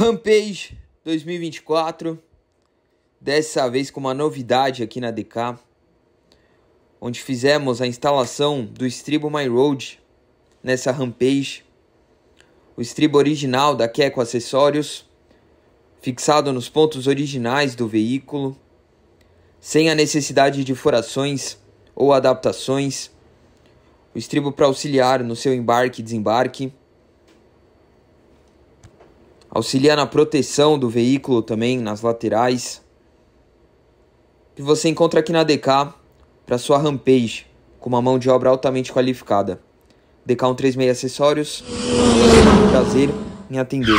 Rampage 2024, dessa vez com uma novidade aqui na DK, onde fizemos a instalação do estribo My Road nessa Rampage, o estribo original da Keco Acessórios, fixado nos pontos originais do veículo, sem a necessidade de furações ou adaptações, o estribo para auxiliar no seu embarque e desembarque auxilia na proteção do veículo também, nas laterais. E você encontra aqui na DK para sua Rampage, com uma mão de obra altamente qualificada. DK136 Acessórios, prazer em atender.